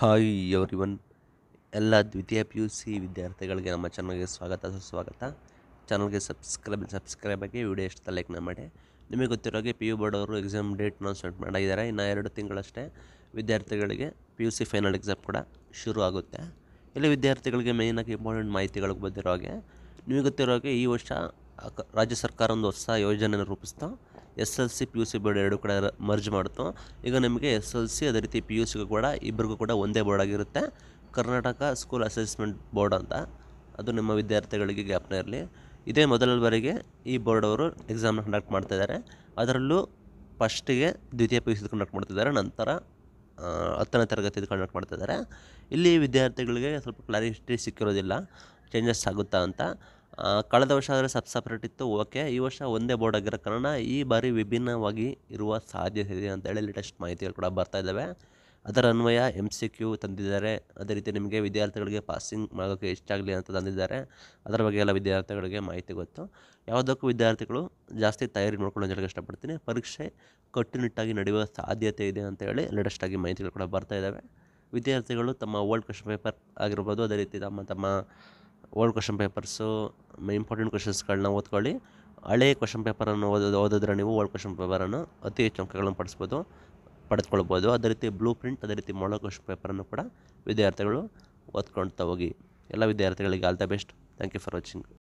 hi every one ಎಲ್ಲ ದ್ವಿತೀಯ P U C ವಿದ್ಯಾರ್ಥಿಗಳಿಗೆ ನಮ್ಮ ಚಾನಲ್ಗೆ ಸ್ವಾಗತ ಸುಸ್ವಾಗತ ಚಾನಲ್ಗೆ ಸಬ್ಸ್ಕ್ರೈಬ್ ಸಬ್ಸ್ಕ್ರೈಬ್ ಆಗಿ ವಿಡಿಯೋ ಎಷ್ಟು ಲೈಕ್ನ ಮಾಡಿ ನಿಮಗೆ ಹಾಗೆ ಪಿ ಯು ಬೋರ್ಡ್ ಅವರು ಎಕ್ಸಾಮ್ ಡೇಟ್ ಅನೌನ್ಸ್ಮೆಂಟ್ ಮಾಡಿದ್ದಾರೆ ಇನ್ನು ಎರಡು ತಿಂಗಳಷ್ಟೇ ವಿದ್ಯಾರ್ಥಿಗಳಿಗೆ P U C final exam ಕೂಡ ಶುರು ಆಗುತ್ತೆ ಇಲ್ಲಿ ವಿದ್ಯಾರ್ಥಿಗಳಿಗೆ ಮೇಯ್ನಾಗಿ ಇಂಪಾರ್ಟೆಂಟ್ ಮಾಹಿತಿಗಳಿಗೆ ಬಂದಿರೋ ಹಾಗೆ ನಿಮಗೆ ಗೊತ್ತಿರೋ ಹಾಗೆ ಈ ವರ್ಷ ರಾಜ್ಯ ಸರ್ಕಾರ ಒಂದು ಹೊಸ ಯೋಜನೆಯನ್ನು ರೂಪಿಸ್ತಾ S L C P U C board ಎರಡು ಕೂಡ ಮರ್ಜ್ ಮಾಡ್ತು ಈಗ ನಿಮಗೆ ಎಸ್ ಎಲ್ ಸಿ ಅದೇ ರೀತಿ ಪಿ ಯು ಸಿಗೂ ಕೂಡ ಇಬ್ಬರಿಗೂ ಕೂಡ ಒಂದೇ ಬೋರ್ಡ್ ಆಗಿರುತ್ತೆ ಕರ್ನಾಟಕ ಸ್ಕೂಲ್ ಅಸೆಸ್ಮೆಂಟ್ ಬೋರ್ಡ್ ಅಂತ ಅದು ನಿಮ್ಮ ವಿದ್ಯಾರ್ಥಿಗಳಿಗೆ ಜ್ಞಾಪನ ಇರಲಿ ಇದೇ ಮೊದಲ ಬಾರಿಗೆ ಈ ಬೋರ್ಡ್ ಅವರು ಎಕ್ಸಾಮ್ನ ಕಂಡಕ್ಟ್ ಇದ್ದಾರೆ ಅದರಲ್ಲೂ ಫಸ್ಟಿಗೆ ದ್ವಿತೀಯ ಪಿ ಯು ಸಿ ಕಂಡಕ್ಟ್ ಮಾಡ್ತಿದ್ದಾರೆ ನಂತರ ಹತ್ತನೇ ತರಗತಿ ಕಂಡಕ್ಟ್ ಇದ್ದಾರೆ ಇಲ್ಲಿ ವಿದ್ಯಾರ್ಥಿಗಳಿಗೆ ಸ್ವಲ್ಪ ಕ್ಲಾರಿಟಿ ಸಿಕ್ಕಿರೋದಿಲ್ಲ ಚೇಂಜಸ್ ಆಗುತ್ತಾ ಅಂತ ಕಳೆದ ವರ್ಷ ಆದರೆ ಸಬ್ ಸಪ್ರೇಟ್ ಇತ್ತು ಓಕೆ ಈ ವರ್ಷ ಒಂದೇ ಬೋರ್ಡ್ ಆಗಿರೋ ಕಾರಣ ಈ ಬಾರಿ ವಿಭಿನ್ನವಾಗಿ ಇರುವ ಸಾಧ್ಯತೆ ಇದೆ ಅಂತೇಳಿ ಲೇಟೆಸ್ಟ್ ಮಾಹಿತಿಗಳು ಕೂಡ ಬರ್ತಾ ಇದ್ದಾವೆ ಅದರ ಅನ್ವಯ ಎಮ್ ಸಿ ಕ್ಯೂ ತಂದಿದ್ದಾರೆ ಅದೇ ರೀತಿ ನಿಮಗೆ ವಿದ್ಯಾರ್ಥಿಗಳಿಗೆ ಪಾಸಿಂಗ್ ಮಾಡೋಕ್ಕೆ ಎಷ್ಟಾಗಲಿ ಅಂತ ತಂದಿದ್ದಾರೆ ಅದರ ಬಗ್ಗೆ ಎಲ್ಲ ವಿದ್ಯಾರ್ಥಿಗಳಿಗೆ ಮಾಹಿತಿ ಗೊತ್ತು ಯಾವುದಕ್ಕೂ ವಿದ್ಯಾರ್ಥಿಗಳು ಜಾಸ್ತಿ ತಯಾರಿ ಮಾಡ್ಕೊಂಡು ಹೇಳಕ್ಕೆ ಇಷ್ಟಪಡ್ತೀನಿ ಪರೀಕ್ಷೆ ಕಟ್ಟುನಿಟ್ಟಾಗಿ ನಡೆಯುವ ಸಾಧ್ಯತೆ ಇದೆ ಅಂತ ಹೇಳಿ ಲೇಟೆಸ್ಟಾಗಿ ಮಾಹಿತಿಗಳು ಕೂಡ ಬರ್ತಾ ಇದ್ದಾವೆ ವಿದ್ಯಾರ್ಥಿಗಳು ತಮ್ಮ ಓಲ್ಡ್ ಕ್ವೆಶನ್ ಪೇಪರ್ ಆಗಿರ್ಬೋದು ಅದೇ ರೀತಿ ತಮ್ಮ ತಮ್ಮ ಓಲ್ಡ್ ಕ್ವಶನ್ ಪೇಪರ್ಸು ಇಂಪಾರ್ಟೆಂಟ್ ಕ್ವಶನ್ಸ್ಗಳನ್ನ ಓದ್ಕೊಳ್ಳಿ ಹಳೆಯ ಕ್ವಶನ್ ಪೇಪರನ್ನು ಓದೋದು ಓದಿದ್ರೆ ನೀವು ಓಲ್ಡ್ ಕ್ವಶನ್ ಪೇಪರನ್ನು ಅತಿ ಹೆಚ್ಚು ಅಂಕಗಳನ್ನು ಪಡಿಸ್ಬೋದು ಪಡೆದುಕೊಳ್ಬೋದು ಅದೇ ರೀತಿ ಬ್ಲೂ ಪ್ರಿಂಟ್ ಅದೇ ರೀತಿ ಮೊಳ ಕ್ವಶನ್ ಪೇಪರನ್ನು ಕೂಡ ವಿದ್ಯಾರ್ಥಿಗಳು ಓದ್ಕೊಳ್ತಾ ಹೋಗಿ ಎಲ್ಲ ವಿದ್ಯಾರ್ಥಿಗಳಿಗೆ all the best thank you for watching